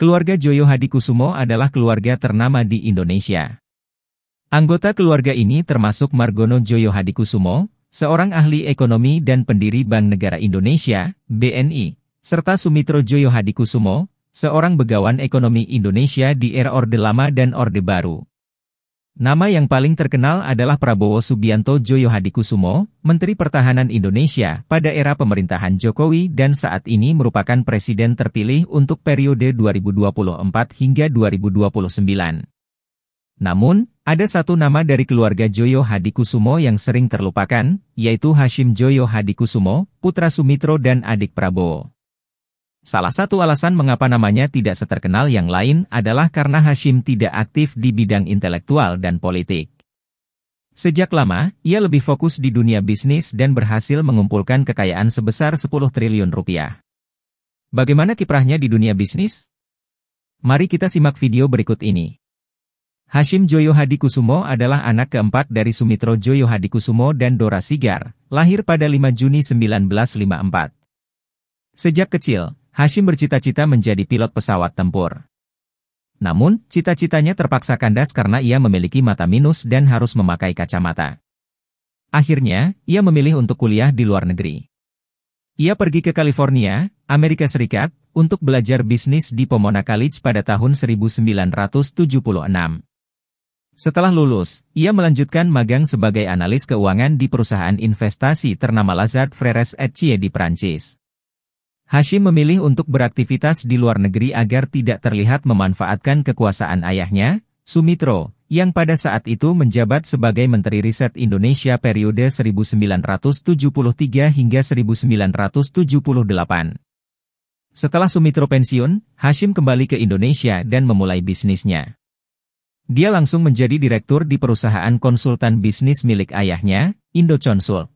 Keluarga Joyo Hadikusumo adalah keluarga ternama di Indonesia. Anggota keluarga ini termasuk Margono Joyo Hadikusumo, seorang ahli ekonomi dan pendiri Bank Negara Indonesia, BNI, serta Sumitro Joyo Hadikusumo, seorang begawan ekonomi Indonesia di era Orde Lama dan Orde Baru. Nama yang paling terkenal adalah Prabowo Subianto Joyo Hadikusumo, Menteri Pertahanan Indonesia pada era pemerintahan Jokowi dan saat ini merupakan presiden terpilih untuk periode 2024 hingga 2029. Namun, ada satu nama dari keluarga Joyo Hadikusumo yang sering terlupakan, yaitu Hashim Joyo Hadikusumo, putra Sumitro dan adik Prabowo. Salah satu alasan mengapa namanya tidak seterkenal yang lain adalah karena Hashim tidak aktif di bidang intelektual dan politik. Sejak lama, ia lebih fokus di dunia bisnis dan berhasil mengumpulkan kekayaan sebesar 10 triliun rupiah. Bagaimana kiprahnya di dunia bisnis? Mari kita simak video berikut ini. Hashim Joyo Hadi Kusumo adalah anak keempat dari Sumitro Joyo Hadi Kusumo dan Dora Sigar, lahir pada 5 Juni 1954. Sejak kecil, Hashim bercita-cita menjadi pilot pesawat tempur. Namun, cita-citanya terpaksa kandas karena ia memiliki mata minus dan harus memakai kacamata. Akhirnya, ia memilih untuk kuliah di luar negeri. Ia pergi ke California, Amerika Serikat, untuk belajar bisnis di Pomona College pada tahun 1976. Setelah lulus, ia melanjutkan magang sebagai analis keuangan di perusahaan investasi ternama Lazard Freres Etchie di Prancis. Hashim memilih untuk beraktivitas di luar negeri agar tidak terlihat memanfaatkan kekuasaan ayahnya, Sumitro, yang pada saat itu menjabat sebagai Menteri Riset Indonesia periode 1973 hingga 1978. Setelah Sumitro pensiun, Hashim kembali ke Indonesia dan memulai bisnisnya. Dia langsung menjadi direktur di perusahaan konsultan bisnis milik ayahnya, Indoconsult.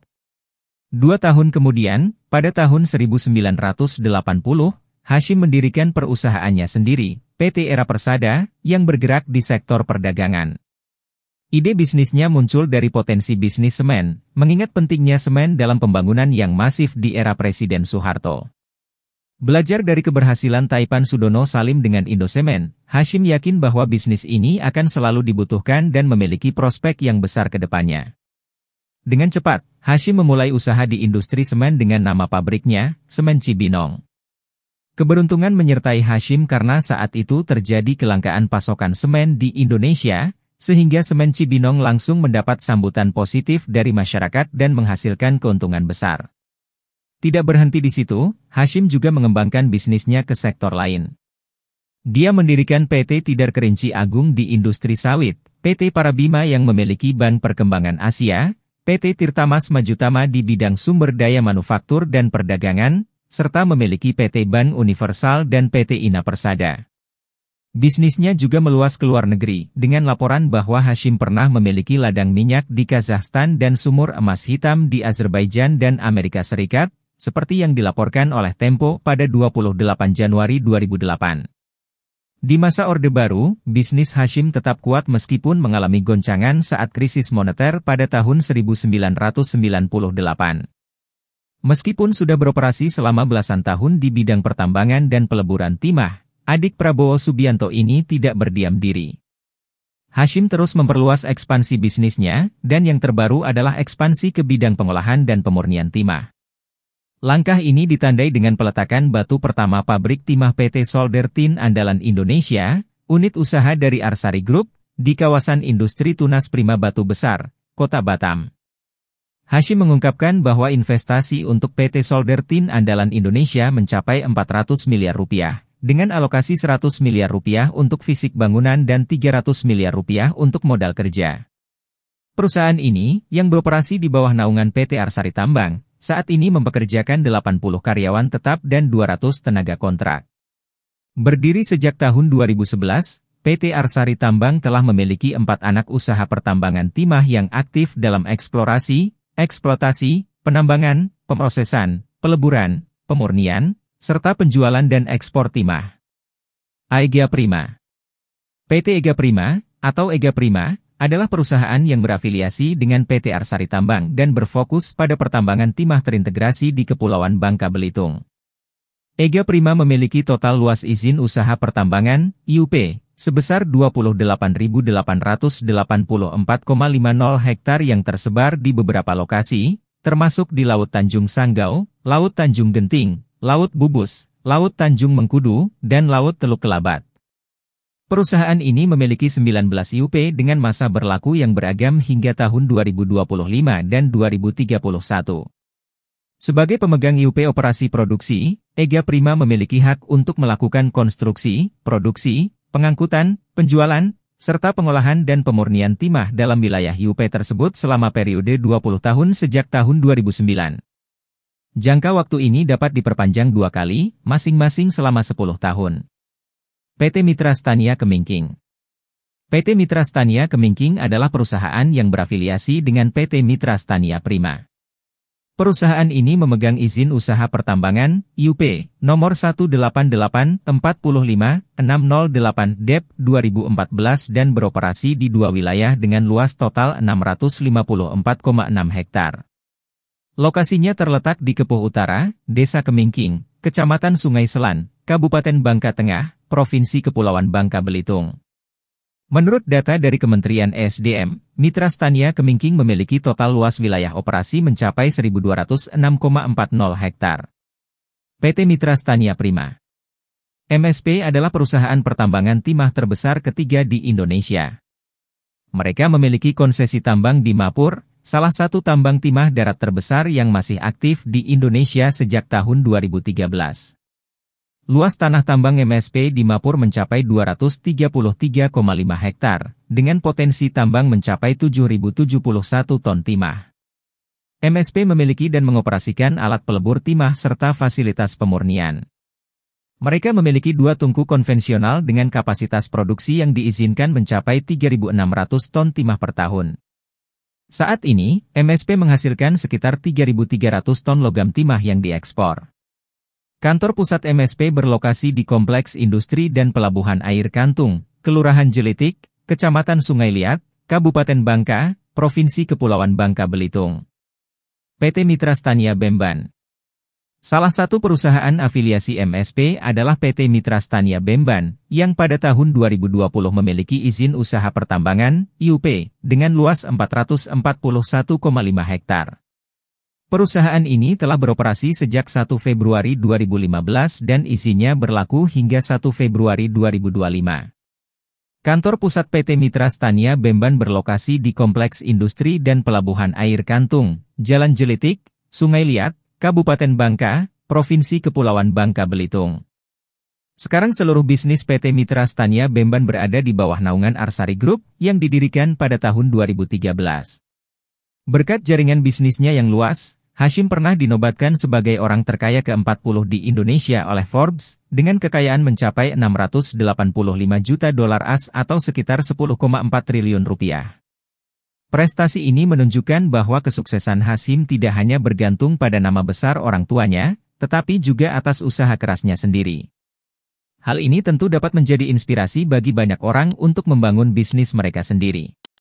Dua tahun kemudian, pada tahun 1980, Hashim mendirikan perusahaannya sendiri, PT Era Persada, yang bergerak di sektor perdagangan. Ide bisnisnya muncul dari potensi bisnis semen, mengingat pentingnya semen dalam pembangunan yang masif di era Presiden Soeharto. Belajar dari keberhasilan Taipan Sudono Salim dengan Indosemen, Hashim yakin bahwa bisnis ini akan selalu dibutuhkan dan memiliki prospek yang besar ke depannya. Dengan cepat, Hashim memulai usaha di industri semen dengan nama pabriknya, Semen Cibinong. Keberuntungan menyertai Hashim karena saat itu terjadi kelangkaan pasokan semen di Indonesia, sehingga semen Cibinong langsung mendapat sambutan positif dari masyarakat dan menghasilkan keuntungan besar. Tidak berhenti di situ, Hashim juga mengembangkan bisnisnya ke sektor lain. Dia mendirikan PT Tidar Kerinci Agung di industri sawit, PT Parabima yang memiliki ban Perkembangan Asia, PT Tirtamas Majutama di bidang sumber daya manufaktur dan perdagangan, serta memiliki PT Ban Universal dan PT Ina Persada. Bisnisnya juga meluas ke luar negeri, dengan laporan bahwa Hashim pernah memiliki ladang minyak di Kazakhstan dan sumur emas hitam di Azerbaijan dan Amerika Serikat, seperti yang dilaporkan oleh Tempo pada 28 Januari 2008. Di masa Orde Baru, bisnis Hashim tetap kuat meskipun mengalami goncangan saat krisis moneter pada tahun 1998. Meskipun sudah beroperasi selama belasan tahun di bidang pertambangan dan peleburan timah, adik Prabowo Subianto ini tidak berdiam diri. Hashim terus memperluas ekspansi bisnisnya, dan yang terbaru adalah ekspansi ke bidang pengolahan dan pemurnian timah. Langkah ini ditandai dengan peletakan batu pertama pabrik timah PT Solder Tin Andalan Indonesia, unit usaha dari Arsari Group, di kawasan industri Tunas Prima Batu Besar, Kota Batam. Hashim mengungkapkan bahwa investasi untuk PT Solder Tin Andalan Indonesia mencapai 400 miliar rupiah, dengan alokasi 100 miliar rupiah untuk fisik bangunan dan 300 miliar rupiah untuk modal kerja. Perusahaan ini, yang beroperasi di bawah naungan PT Arsari Tambang, saat ini mempekerjakan 80 karyawan tetap dan 200 tenaga kontrak. Berdiri sejak tahun 2011, PT Arsari Tambang telah memiliki empat anak usaha pertambangan timah yang aktif dalam eksplorasi, eksploitasi, penambangan, pemrosesan, peleburan, pemurnian, serta penjualan dan ekspor timah. Aegea Prima PT Ega Prima, atau Ega Prima, adalah perusahaan yang berafiliasi dengan PT Arsari Tambang dan berfokus pada pertambangan timah terintegrasi di Kepulauan Bangka Belitung. Ega Prima memiliki total luas izin usaha pertambangan, IUP, sebesar 28.884,50 hektar yang tersebar di beberapa lokasi, termasuk di Laut Tanjung Sanggau, Laut Tanjung Genting, Laut Bubus, Laut Tanjung Mengkudu, dan Laut Teluk Kelabat. Perusahaan ini memiliki 19 IUP dengan masa berlaku yang beragam hingga tahun 2025 dan 2031. Sebagai pemegang IUP operasi produksi, Ega Prima memiliki hak untuk melakukan konstruksi, produksi, pengangkutan, penjualan, serta pengolahan dan pemurnian timah dalam wilayah IUP tersebut selama periode 20 tahun sejak tahun 2009. Jangka waktu ini dapat diperpanjang dua kali, masing-masing selama 10 tahun. PT Mitra Stania Kemingking. PT Mitra Stania Kemingking adalah perusahaan yang berafiliasi dengan PT Mitra Stania Prima. Perusahaan ini memegang izin usaha pertambangan (IUP) nomor 18845-608 DEP 2014 dan beroperasi di dua wilayah dengan luas total 654,6 hektar. Lokasinya terletak di Kepuh Utara, Desa Kemingking, Kecamatan Sungai Selan, Kabupaten Bangka Tengah, Provinsi Kepulauan Bangka Belitung. Menurut data dari Kementerian SDM, Mitra Stania Kemingking memiliki total luas wilayah operasi mencapai 1.206,40 hektar. PT Mitra Stania Prima MSP adalah perusahaan pertambangan timah terbesar ketiga di Indonesia. Mereka memiliki konsesi tambang di Mapur, salah satu tambang timah darat terbesar yang masih aktif di Indonesia sejak tahun 2013. Luas tanah tambang MSP di Mapur mencapai 233,5 hektar, dengan potensi tambang mencapai 7.071 ton timah. MSP memiliki dan mengoperasikan alat pelebur timah serta fasilitas pemurnian. Mereka memiliki dua tungku konvensional dengan kapasitas produksi yang diizinkan mencapai 3.600 ton timah per tahun. Saat ini, MSP menghasilkan sekitar 3.300 ton logam timah yang diekspor. Kantor pusat MSP berlokasi di Kompleks Industri dan Pelabuhan Air Kantung, Kelurahan Jelitik, Kecamatan Sungai Liat, Kabupaten Bangka, Provinsi Kepulauan Bangka Belitung. PT Mitra Stania Bemban Salah satu perusahaan afiliasi MSP adalah PT Mitra Stania Bemban, yang pada tahun 2020 memiliki izin usaha pertambangan, IUP, dengan luas 441,5 hektare. Perusahaan ini telah beroperasi sejak 1 Februari 2015 dan isinya berlaku hingga 1 Februari 2025. Kantor pusat PT Mitra Stania Bemban berlokasi di Kompleks Industri dan Pelabuhan Air Kantung, Jalan Jelitik, Sungai Liat, Kabupaten Bangka, Provinsi Kepulauan Bangka Belitung. Sekarang seluruh bisnis PT Mitra Stania Bemban berada di bawah naungan Arsari Group yang didirikan pada tahun 2013. Berkat jaringan bisnisnya yang luas, Hashim pernah dinobatkan sebagai orang terkaya ke-40 di Indonesia oleh Forbes, dengan kekayaan mencapai 685 juta dolar AS atau sekitar 10,4 triliun rupiah. Prestasi ini menunjukkan bahwa kesuksesan Hashim tidak hanya bergantung pada nama besar orang tuanya, tetapi juga atas usaha kerasnya sendiri. Hal ini tentu dapat menjadi inspirasi bagi banyak orang untuk membangun bisnis mereka sendiri.